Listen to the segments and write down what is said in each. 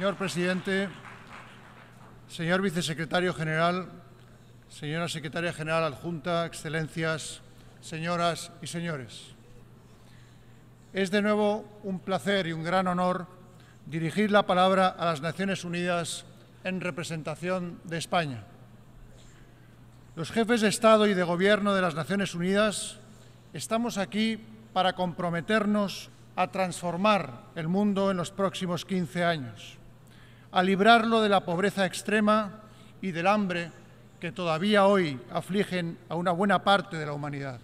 Señor presidente, señor vicesecretario general, señora secretaria general adjunta, excelencias, señoras y señores. Es de nuevo un placer y un gran honor dirigir la palabra a las Naciones Unidas en representación de España. Los jefes de Estado y de Gobierno de las Naciones Unidas estamos aquí para comprometernos a transformar el mundo en los próximos 15 años a librarlo de la pobreza extrema y del hambre que todavía hoy afligen a una buena parte de la humanidad.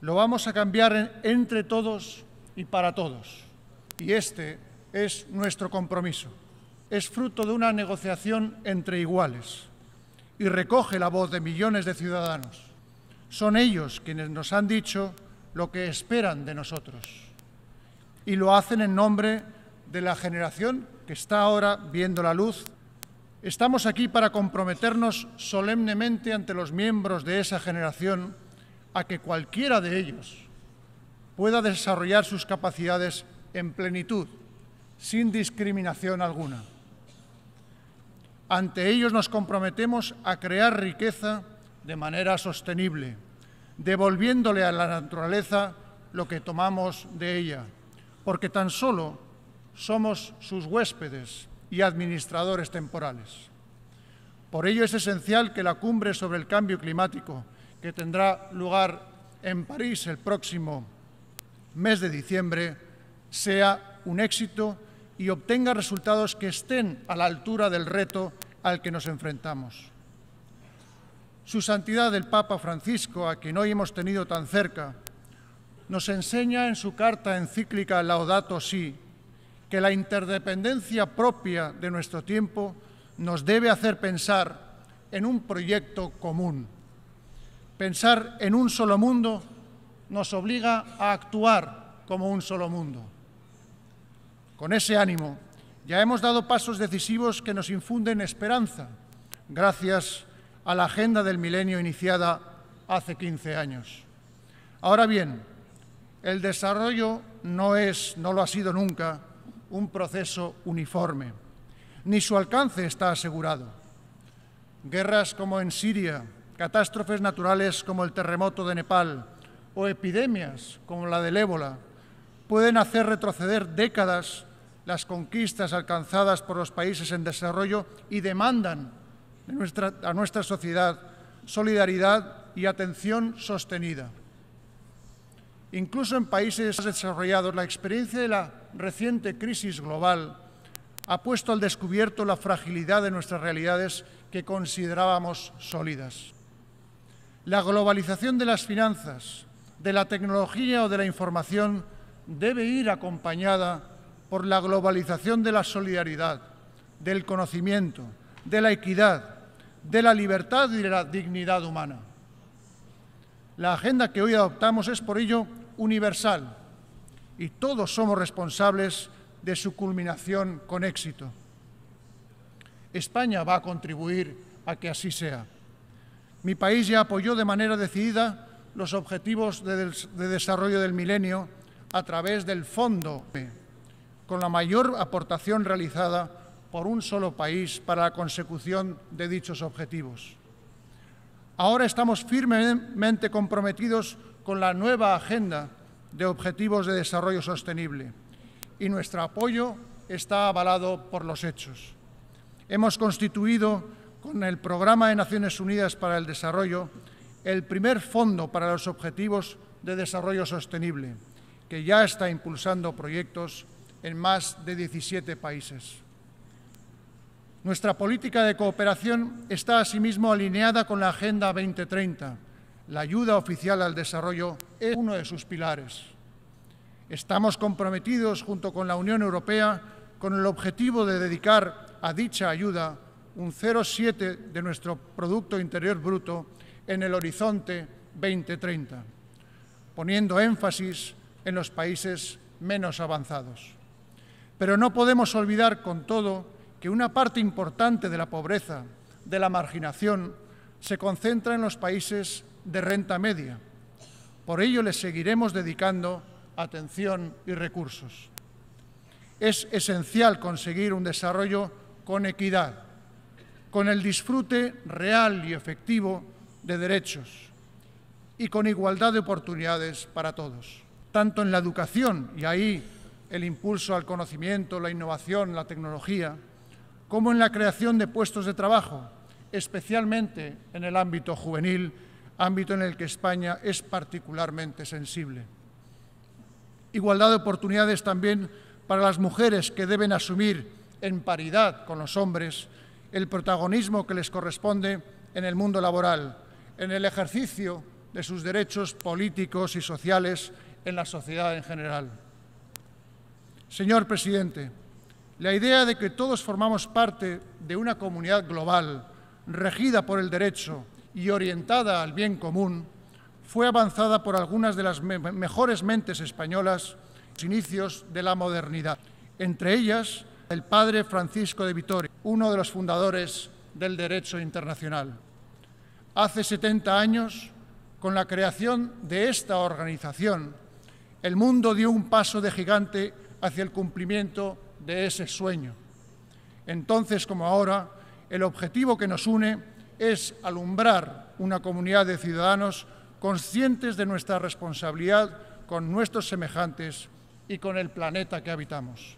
Lo vamos a cambiar entre todos y para todos. Y este es nuestro compromiso. Es fruto de una negociación entre iguales y recoge la voz de millones de ciudadanos. Son ellos quienes nos han dicho lo que esperan de nosotros y lo hacen en nombre de de la generación que está ahora viendo la luz, estamos aquí para comprometernos solemnemente ante los miembros de esa generación a que cualquiera de ellos pueda desarrollar sus capacidades en plenitud, sin discriminación alguna. Ante ellos nos comprometemos a crear riqueza de manera sostenible, devolviéndole a la naturaleza lo que tomamos de ella, porque tan solo somos sus huéspedes y administradores temporales. Por ello es esencial que la cumbre sobre el cambio climático, que tendrá lugar en París el próximo mes de diciembre, sea un éxito y obtenga resultados que estén a la altura del reto al que nos enfrentamos. Su Santidad el Papa Francisco, a quien hoy hemos tenido tan cerca, nos enseña en su carta encíclica Laudato Si que la interdependencia propia de nuestro tiempo nos debe hacer pensar en un proyecto común. Pensar en un solo mundo nos obliga a actuar como un solo mundo. Con ese ánimo ya hemos dado pasos decisivos que nos infunden esperanza, gracias a la agenda del milenio iniciada hace 15 años. Ahora bien, el desarrollo no es, no lo ha sido nunca, un proceso uniforme. Ni su alcance está asegurado. Guerras como en Siria, catástrofes naturales como el terremoto de Nepal o epidemias como la del ébola pueden hacer retroceder décadas las conquistas alcanzadas por los países en desarrollo y demandan a nuestra sociedad solidaridad y atención sostenida. Incluso en países desarrollados, la experiencia de la reciente crisis global ha puesto al descubierto la fragilidad de nuestras realidades que considerábamos sólidas. La globalización de las finanzas, de la tecnología o de la información debe ir acompañada por la globalización de la solidaridad, del conocimiento, de la equidad, de la libertad y de la dignidad humana. La agenda que hoy adoptamos es, por ello, universal y todos somos responsables de su culminación con éxito. España va a contribuir a que así sea. Mi país ya apoyó de manera decidida los objetivos de, desarrollo del milenio a través del fondo, con la mayor aportación realizada por un solo país para la consecución de dichos objetivos. Ahora estamos firmemente comprometidos con la nueva agenda de Objetivos de Desarrollo Sostenible y nuestro apoyo está avalado por los hechos. Hemos constituido con el Programa de Naciones Unidas para el Desarrollo el primer fondo para los Objetivos de Desarrollo Sostenible, que ya está impulsando proyectos en más de 17 países. Nuestra política de cooperación está asimismo alineada con la Agenda 2030. La ayuda oficial al desarrollo es uno de sus pilares. Estamos comprometidos, junto con la Unión Europea, con el objetivo de dedicar a dicha ayuda un 0,7 de nuestro Producto Interior Bruto en el horizonte 2030, poniendo énfasis en los países menos avanzados. Pero no podemos olvidar, con todo, que una parte importante de la pobreza, de la marginación, se concentra en los países de renta media. Por ello les seguiremos dedicando atención y recursos. Es esencial conseguir un desarrollo con equidad, con el disfrute real y efectivo de derechos y con igualdad de oportunidades para todos, tanto en la educación, y ahí el impulso al conocimiento, la innovación, la tecnología, como en la creación de puestos de trabajo, especialmente en el ámbito juvenil, ámbito en el que España es particularmente sensible. Igualdad de oportunidades también para las mujeres que deben asumir en paridad con los hombres el protagonismo que les corresponde en el mundo laboral, en el ejercicio de sus derechos políticos y sociales en la sociedad en general. Señor presidente, la idea de que todos formamos parte de una comunidad global, regida por el derecho y orientada al bien común, fue avanzada por algunas de las mejores mentes españolas los inicios de la modernidad, entre ellas el padre Francisco de Vitoria, uno de los fundadores del derecho internacional. Hace 70 años, con la creación de esta organización, el mundo dio un paso de gigante hacia el cumplimiento de ese sueño. Entonces, como ahora, el objetivo que nos une es alumbrar una comunidad de ciudadanos conscientes de nuestra responsabilidad con nuestros semejantes y con el planeta que habitamos.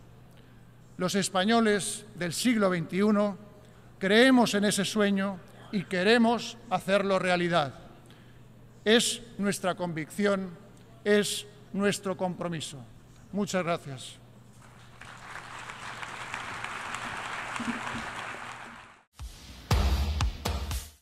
Los españoles del siglo XXI creemos en ese sueño y queremos hacerlo realidad. Es nuestra convicción, es nuestro compromiso. Muchas gracias.